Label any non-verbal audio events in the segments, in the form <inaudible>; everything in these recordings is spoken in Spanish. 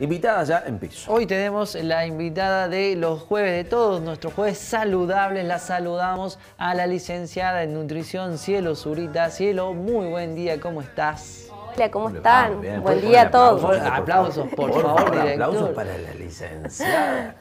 invitada ya en piso. Hoy tenemos la invitada de los jueves de todos, nuestros jueves saludables. La saludamos a la licenciada en nutrición Cielo Zurita. Cielo, muy buen día, ¿cómo estás? Hola, ¿cómo están? Buen día a todos. Aplausos, por, favor, directo. Aplausos para la licenciada.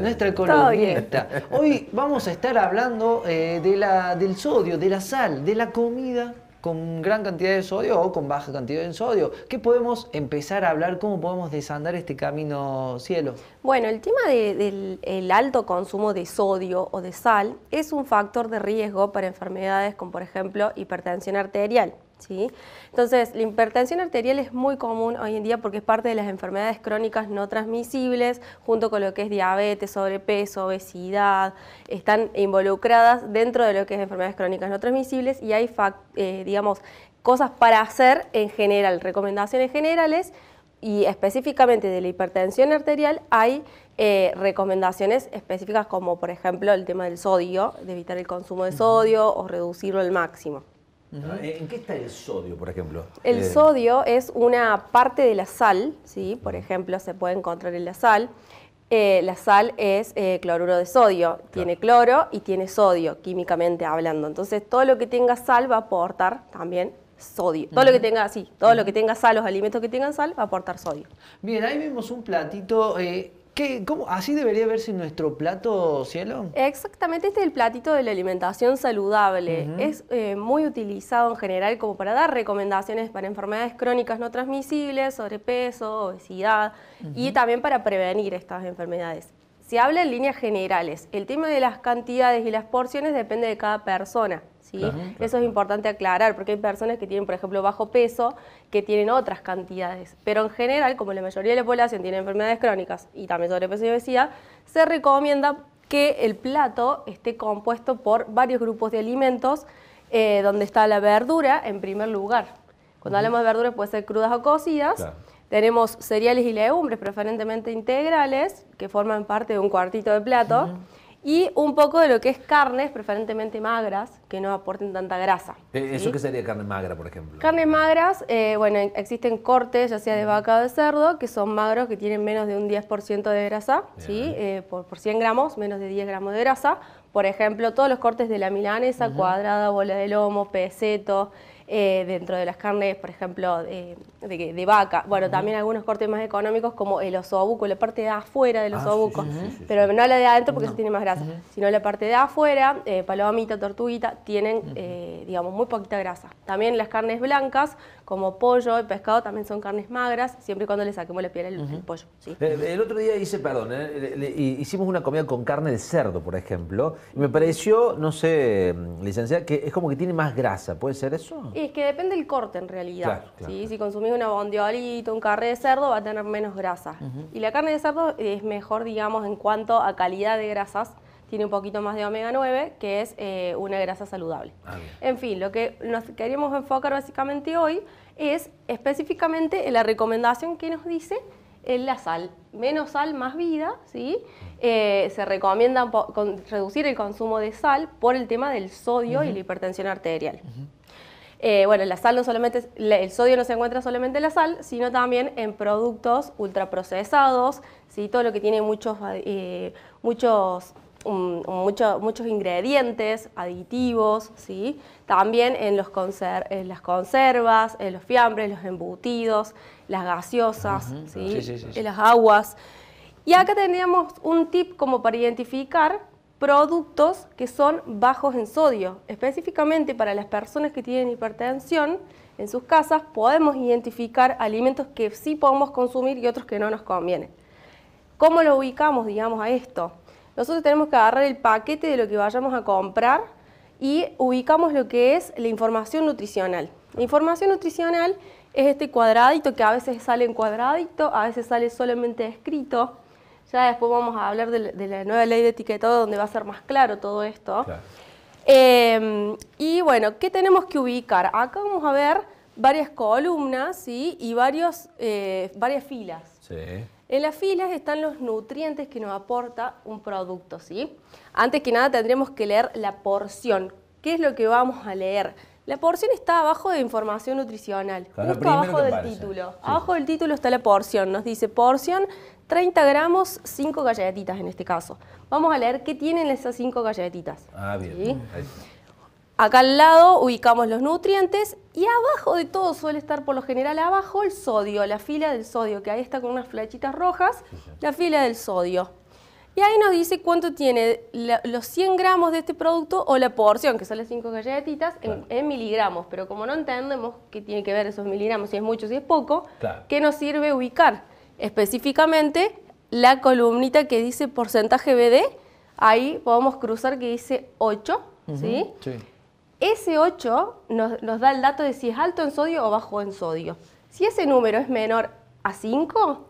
nuestra economista. Hoy vamos a estar hablando eh, de la, del sodio, de la sal, de la comida con gran cantidad de sodio o con baja cantidad de sodio. ¿Qué podemos empezar a hablar? ¿Cómo podemos desandar este camino cielo? Bueno, el tema del alto consumo de sodio o de sal es un factor de riesgo para enfermedades como por ejemplo hipertensión arterial. ¿sí? Entonces, la hipertensión arterial es muy común hoy en día porque es parte de las enfermedades crónicas no transmisibles, junto con lo que es diabetes, sobrepeso, obesidad, están involucradas dentro de lo que es enfermedades crónicas no transmisibles y hay, eh, digamos, cosas para hacer en general, recomendaciones generales y específicamente de la hipertensión arterial hay eh, recomendaciones específicas como por ejemplo el tema del sodio, de evitar el consumo de sodio o reducirlo al máximo. Ah, ¿En qué está el sodio, por ejemplo? El eh, sodio es una parte de la sal, ¿sí? por ejemplo, se puede encontrar en la sal. Eh, la sal es eh, cloruro de sodio, tiene cloro y tiene sodio, químicamente hablando. Entonces, todo lo que tenga sal va a aportar también sodio. Todo lo que tenga, sí, todo lo que tenga sal, los alimentos que tengan sal, va a aportar sodio. Bien, ahí vemos un platito. ¿Qué, cómo, ¿Así debería verse nuestro plato cielo? Exactamente, este es el platito de la alimentación saludable. Es eh, muy utilizado en general como para dar recomendaciones para enfermedades crónicas no transmisibles, sobrepeso, obesidad y también para prevenir estas enfermedades. Se habla en líneas generales. El tema de las cantidades y las porciones depende de cada persona. ¿sí? Eso es importante aclarar, porque hay personas que tienen, por ejemplo, bajo peso, que tienen otras cantidades. Pero en general, como la mayoría de la población tiene enfermedades crónicas y también sobrepeso y obesidad, se recomienda que el plato esté compuesto por varios grupos de alimentos, eh, donde está la verdura en primer lugar. Cuando hablamos de verduras puede ser crudas o cocidas. Tenemos cereales y legumbres preferentemente integrales, que forman parte de un cuartito de plato, y un poco de lo que es carnes, preferentemente magras, que no aporten tanta grasa. E, ¿Eso qué sería carne magra, por ejemplo? Carnes magras, eh, bueno, existen cortes, ya sea de vaca o de cerdo, que son magros, que tienen menos de un 10% de grasa, ¿sí? Eh, por, 100 gramos, menos de 10 gramos de grasa. Por ejemplo, todos los cortes de la milanesa, cuadrada, bola de lomo, peceto, eh, dentro de las carnes, por ejemplo, de, vaca. Bueno, también algunos cortes más económicos como el osobuco, la parte de afuera del ah, osobuco. pero no la de adentro porque se tiene más grasa, sino la parte de afuera, eh, palomita, tortuguita, tienen, eh, digamos, muy poquita grasa. También las carnes blancas, como pollo y pescado, también son carnes magras, siempre y cuando le saquemos la piel al pollo. el otro día hice, perdón, hicimos una comida con carne de cerdo, por ejemplo, y me pareció, no sé, mm, licenciada, que es como que tiene más grasa, ¿puede ser eso? es que depende el corte en realidad. Si consumís una bondiolita, un carré de cerdo, va a tener menos grasa. Y la carne de cerdo es mejor, digamos, en cuanto a calidad de grasas. Tiene un poquito más de omega 9, que es eh, una grasa saludable. Ah, en fin, lo que nos queríamos enfocar básicamente hoy es específicamente en la recomendación que nos dice en la sal. Menos sal, más vida, ¿sí? Eh, se recomienda reducir el consumo de sal por el tema del sodio y la hipertensión arterial. Eh, bueno, la sal solamente, el sodio no se encuentra solamente en la sal, sino también en productos ultraprocesados, ¿sí? todo lo que tiene muchos, eh, muchos, mm, muchos ingredientes, aditivos, también en, los las conservas, en los fiambres, los embutidos, las gaseosas, en las aguas. Y acá tendríamos un tip como para identificar productos que son bajos en sodio. Específicamente para las personas que tienen hipertensión en sus casas podemos identificar alimentos que sí podemos consumir y otros que no nos convienen. ¿Cómo lo ubicamos, digamos, a esto? Nosotros tenemos que agarrar el paquete de lo que vayamos a comprar y ubicamos lo que es la información nutricional. La información nutricional es este cuadradito que a veces sale en cuadradito, a veces sale solamente escrito ya después vamos a hablar de, la nueva ley de etiquetado donde va a ser más claro todo esto. Em, y bueno, ¿qué tenemos que ubicar? Acá vamos a ver varias columnas y varios, eh, varias filas. En las filas están los nutrientes que nos aporta un producto. ¿sí? Antes que nada tendríamos que leer la porción. ¿Qué es lo que vamos a leer? La porción está abajo de información nutricional, justo abajo del título. Abajo del título está la porción. Nos dice porción 30 gramos, 5 galletitas en este caso. Vamos a leer qué tienen esas 5 galletitas. Ah, bien. Acá al lado ubicamos los nutrientes y abajo de todo suele estar por lo general abajo el sodio, la fila del sodio, que ahí está con unas flechitas rojas, la fila del sodio. Y ahí nos dice cuánto tiene los 100 gramos de este producto o la porción, que son las 5 galletitas, en, miligramos. Pero como no entendemos qué tiene que ver esos miligramos, si es mucho, si es poco, ¿qué nos sirve ubicar? específicamente la columnita que dice porcentaje BD, ahí podemos cruzar que dice 8, ¿sí? Ese 8 nos, da el dato de si es alto en sodio o bajo en sodio. Si ese número es menor a 5,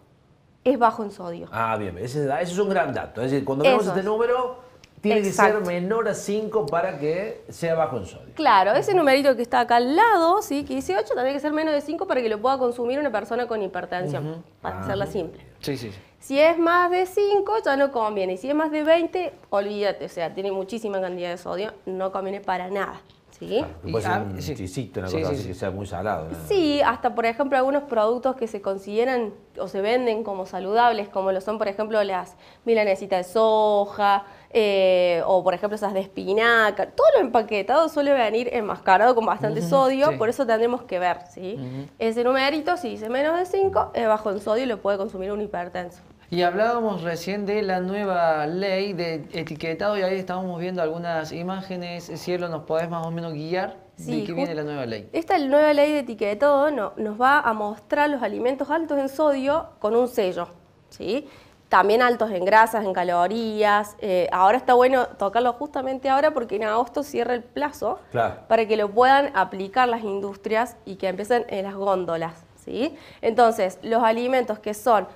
es bajo en sodio. Ah, bien, ese es un gran dato. Es decir, cuando vemos este número tiene que ser menor a 5 para que sea bajo en sodio. Claro, ese numerito que está acá al lado, ¿sí? que dice 8, tiene que ser menos de 5 para que lo pueda consumir una persona con hipertensión, para ah, hacerla simple. Sí, sí, Si es más de 5, ya no conviene. Y si es más de 20, olvídate, o sea, tiene muchísima cantidad de sodio, no conviene para nada. ¿Sí? una cosa así que sea muy salado. Sí, hasta por ejemplo algunos productos que se consideran o se venden como saludables, como lo son por ejemplo las milanesitas de soja, eh, o por ejemplo esas de espinaca, todo lo empaquetado suele venir enmascarado con bastante sodio, por eso tendremos que ver, ¿sí? Ese numerito, si dice menos de 5, es bajo en sodio y lo puede consumir un hipertenso. Y hablábamos recién de la nueva ley de etiquetado y ahí estábamos viendo algunas imágenes. Cielo, ¿nos podés más o menos guiar sí, de qué viene la nueva ley? Esta nueva ley de etiquetado nos va a mostrar los alimentos altos en sodio con un sello. ¿sí? también altos en grasas, en calorías. Eh, ahora está bueno tocarlo justamente ahora porque en agosto cierra el plazo para que lo puedan aplicar las industrias y que empiecen en las góndolas. ¿sí? Entonces, los alimentos que son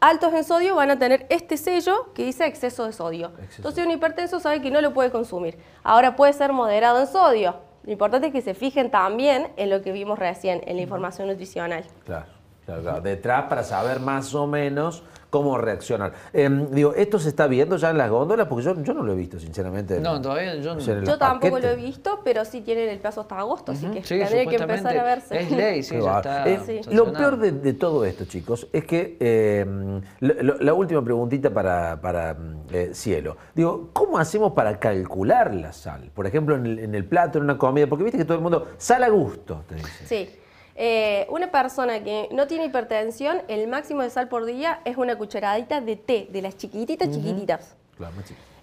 altos en sodio van a tener este sello que dice exceso de sodio. Entonces, un hipertenso sabe que no lo puede consumir. Ahora puede ser moderado en sodio. Lo importante es que se fijen también en lo que vimos recién, en la información nutricional. claro, claro. Detrás para saber más o menos cómo reaccionar? Em, digo, ¿esto se está viendo ya en las góndolas? Porque yo, no lo he visto, sinceramente. No, todavía yo no. Yo tampoco lo he visto, pero sí tienen el plazo hasta agosto, así que tendría que empezar a verse. Es ley, sí, ya está eh, Lo peor de, todo esto, chicos, es que em, la, última preguntita para, para mm, eh, Cielo. Digo, ¿cómo hacemos para calcular la sal? Por ejemplo, en el, plato, en una comida, porque viste que todo el mundo, sal a gusto, te dice. Sí. Eh, una persona que no tiene hipertensión, el máximo de sal por día es una cucharadita de té, de las chiquititas, chiquititas. Claro,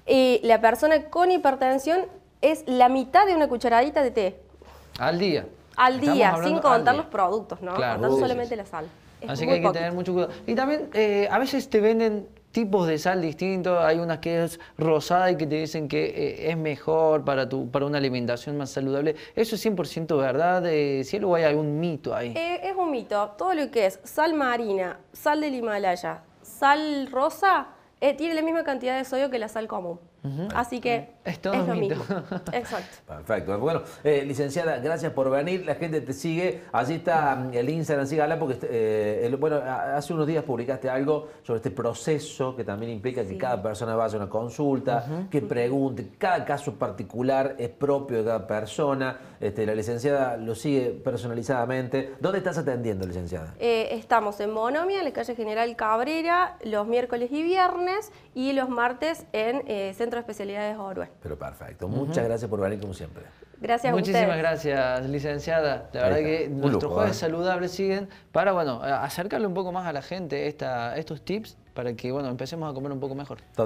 Y la persona con hipertensión es la mitad de una cucharadita de té. Al día. Al día, sin contar los productos, ¿no? contando solamente la sal. Así que hay que tener mucho cuidado. Y también eh, a veces te venden tipos de sal distintos, hay unas que es rosada y que te dicen que eh, es mejor para, tu, para una alimentación más saludable. ¿Eso es 100% verdad, eh, Cielo, o hay algún mito ahí? Eh, es un mito. Todo lo que es sal marina, sal del Himalaya, sal rosa, eh, tiene la misma cantidad de sodio que la sal común. Así que es todo lo Mismo. <laughs> Exacto. Perfecto. Bueno, eh, licenciada, gracias por venir. La gente te sigue. Allí está mm, el Instagram, sígala, porque eh, bueno, hace unos días publicaste algo sobre este proceso que también implica que cada persona vaya a una consulta, que pregunte. Cada caso particular es propio de cada persona. Este, la licenciada lo sigue personalizadamente. ¿Dónde estás atendiendo, licenciada? Eh, estamos en Monomia, en la calle General Cabrera, los miércoles y viernes, y los martes en Centro de Especialidades Orue. Pero perfecto. Muchas gracias por venir como siempre. Gracias Muchísimas gracias, licenciada. La verdad que nuestros jueves ¿eh? saludables siguen para, bueno, acercarle un poco más a la gente esta, estos tips para que, bueno, empecemos a comer un poco mejor.